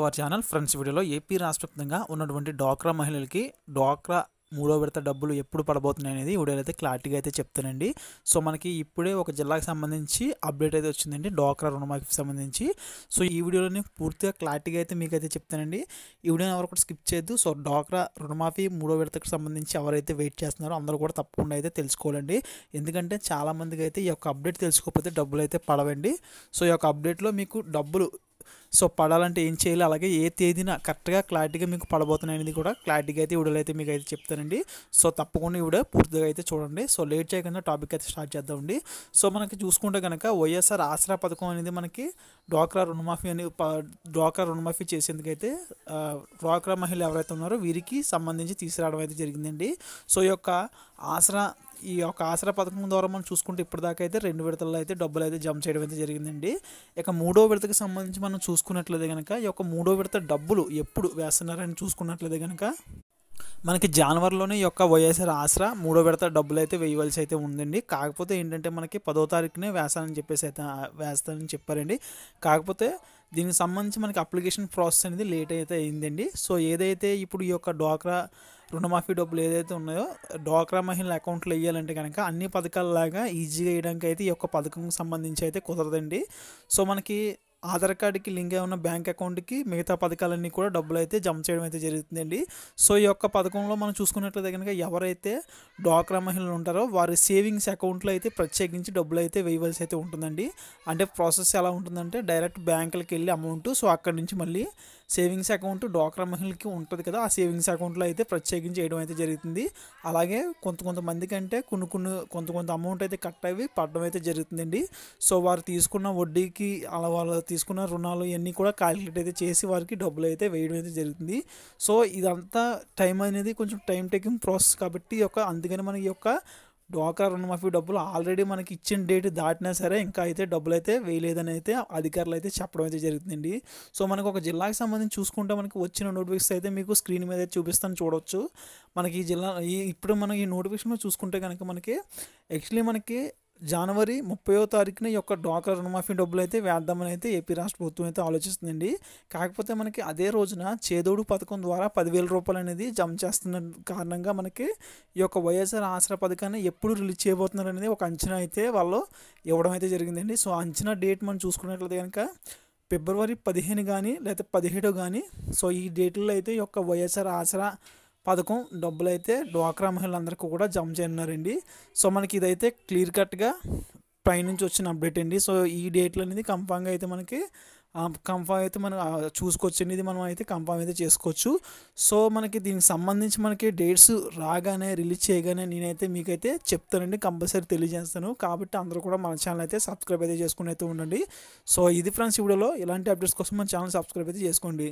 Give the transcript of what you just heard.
hour channel friends వీడియోలో AP రాష్ట్రప్తంగా ఉన్నటువంటి డ్వాక్రా మహిళలకి డ్వాక్రా మూడో విడత డబ్బులు ఎప్పుడు పడబోతున్నాయి అనేది వీడియోలో అయితే క్లారిటీగా అయితే చెప్తానండి సో మనకి ఇప్పుడే ఒక జిల్లాకు సంబంధించి అప్డేట్ అయితే వచ్చిందండి డోక్రా రుణమాఫీకి సంబంధించి సో ఈ వీడియోలోని పూర్తిగా క్లారిటీగా అయితే మీకు అయితే చెప్తానండి ఈ వీడియోని ఎవరు కూడా స్కిప్ చేయొద్దు సో డోక్రా రుణమాఫీ మూడో విడతకు సంబంధించి ఎవరైతే వెయిట్ చేస్తున్నారో అందరూ కూడా తప్పకుండా అయితే తెలుసుకోవాలండి ఎందుకంటే చాలామందికి అయితే ఈ యొక్క అప్డేట్ తెలుసుకోకపోతే డబ్బులు అయితే పడవండి సో ఈ యొక్క అప్డేట్లో మీకు డబ్బులు సో పడాలంటే ఏం చేయాలి అలాగే ఏ తేదీన కరెక్ట్గా క్లారిటీగా మీకు పడబోతున్నాయి అనేది కూడా క్లారిటీగా అయితే వీడియోలో అయితే మీకు అయితే చెప్తానండి సో తప్పకుండా ఇవిడ పూర్తిగా అయితే చూడండి సో లేట్ చేయకుండా టాపిక్ అయితే స్టార్ట్ చేద్దామండి సో మనకి చూసుకుంటే కనుక వైఎస్ఆర్ ఆసరా పథకం అనేది మనకి డ్వాక్రా రుణమాఫీ అని డ్వాక్రా రుణమాఫీ చేసేందుకైతే డ్వాక్రా మహిళలు ఎవరైతే ఉన్నారో వీరికి సంబంధించి తీసుకురావడం అయితే జరిగిందండి సో ఈ యొక్క ఆసరా ఈ యొక్క ఆసరా పథకం ద్వారా మనం చూసుకుంటే ఇప్పటిదాకా అయితే రెండు విడతల్లో అయితే డబ్బులు అయితే జమ చేయడం అయితే జరిగిందండి ఇక మూడో విడతకి సంబంధించి మనం చూసుకున్నట్లయితే కనుక ఈ యొక్క మూడో విడత డబ్బులు ఎప్పుడు వేస్తున్నారని చూసుకున్నట్లయితే కనుక మనకి జనవరిలోనే యొక్క వైఎస్ఆర్ ఆసరా మూడో విడత డబ్బులు అయితే వేయవలసి అయితే ఉందండి కాకపోతే ఏంటంటే మనకి పదో తారీఖునే వేస్తానని చెప్పేసి అయితే వేస్తానని చెప్పారండి కాకపోతే దీనికి సంబంధించి మనకి అప్లికేషన్ ప్రాసెస్ అనేది లేట్ అయితే అయిందండి సో ఏదైతే ఇప్పుడు ఈ యొక్క డ్వాక్రా రుణమాఫీ డబ్బులు ఏదైతే ఉన్నాయో డోక్రా మహిళల అకౌంట్లో వేయాలంటే కనుక అన్ని పథకాలలాగా ఈజీగా వేయడానికి అయితే ఈ యొక్క పథకం సంబంధించి అయితే కుదరదండి సో మనకి ఆధార్ కార్డుకి లింక్ అయి ఉన్న బ్యాంక్ అకౌంట్కి మిగతా పథకాలన్నీ కూడా డబ్బులు అయితే జమ చేయడం అయితే జరుగుతుందండి సో ఈ యొక్క పథకంలో మనం చూసుకున్నట్లయితే కనుక ఎవరైతే డ్వాక్రా మహిళలు ఉంటారో వారి సేవింగ్స్ అకౌంట్లో అయితే ప్రత్యేకించి డబ్బులు అయితే వేయవలసి అయితే ఉంటుందండి అంటే ప్రాసెస్ ఎలా ఉంటుందంటే డైరెక్ట్ బ్యాంకులకి వెళ్ళి అమౌంట్ సో అక్కడి నుంచి మళ్ళీ సేవింగ్స్ అకౌంట్ డ్వాక్రా మహిళకి ఉంటుంది కదా ఆ సేవింగ్స్ అకౌంట్లో అయితే ప్రత్యేకించి చేయడం అయితే జరుగుతుంది అలాగే కొంత కొంతమంది కంటే కొన్ని కొన్ని కొంత కొంత అమౌంట్ అయితే కట్ అవి పడడం అయితే జరుగుతుందండి సో వారు తీసుకున్న వడ్డీకి అలా వాళ్ళు తీసుకున్న రుణాలు ఇవన్నీ కూడా క్యాలిక్యులేట్ అయితే చేసి వారికి డబ్బులు అయితే వేయడం అయితే జరుగుతుంది సో ఇదంతా టైం అనేది కొంచెం టైం టేకింగ్ ప్రాసెస్ కాబట్టి యొక్క అందుకని మనకి యొక్క డోకా రుణమాఫీ డబ్బులు ఆల్రెడీ మనకి ఇచ్చిన డేట్ దాటినా సరే ఇంకా అయితే డబ్బులు అయితే వేయలేదని అయితే అధికారులు అయితే చెప్పడం అయితే జరుగుతుందండి సో మనకు ఒక జిల్లాకి సంబంధించి చూసుకుంటే మనకి వచ్చిన నోటిఫికేషన్ అయితే మీకు స్క్రీన్ మీద చూపిస్తాను చూడవచ్చు మనకి ఈ జిల్లా ఈ ఇప్పుడు మనం ఈ నోటిఫికేషన్ చూసుకుంటే కనుక మనకి యాక్చువల్లీ మనకి జనవరి ముప్పయో తారీఖున ఈ యొక్క డ్వాక్రా రుణమాఫీ డబ్బులు అయితే వేద్దామని అయితే ఏపీ రాష్ట్ర ప్రభుత్వం అయితే ఆలోచిస్తుందండి కాకపోతే మనకి అదే రోజున చేదోడు పథకం ద్వారా పదివేల రూపాయలు అనేది జమ చేస్తున్న కారణంగా మనకి ఈ యొక్క వైఎస్ఆర్ ఆసరా పథకాన్ని ఎప్పుడు రిలీజ్ చేయబోతున్నారు అనేది ఒక అంచనా అయితే వాళ్ళు ఇవ్వడం అయితే జరిగిందండి సో అంచనా డేట్ మనం చూసుకున్నట్లయితే కనుక ఫిబ్రవరి పదిహేను కానీ లేకపోతే పదిహేడు కానీ సో ఈ డేట్లో అయితే ఈ యొక్క వైఎస్ఆర్ ఆసరా పథకం డబ్బులు అయితే డ్వాక్రా మహిళలందరికీ కూడా జమ చేయనున్నారండి సో మనకి ఇదైతే క్లియర్ కట్గా పై నుంచి వచ్చిన అప్డేట్ అండి సో ఈ డేట్లు అనేది కన్ఫామ్గా అయితే మనకి కన్ఫామ్ అయితే మనం చూసుకోవచ్చు అనేది మనం అయితే కన్ఫామ్ అయితే చేసుకోవచ్చు సో మనకి దీనికి సంబంధించి మనకి డేట్స్ రాగానే రిలీజ్ చేయగానే నేనైతే మీకైతే చెప్తానండి కంపల్సరీ తెలియజేస్తాను కాబట్టి అందరూ కూడా మన ఛానల్ అయితే సబ్స్క్రైబ్ అయితే చేసుకుని అయితే ఉండండి సో ఇది ఫ్రెండ్స్ వీడియోలో ఇలాంటి అప్డేట్స్ కోసం మన ఛానల్ సబ్స్క్రైబ్ అయితే చేసుకోండి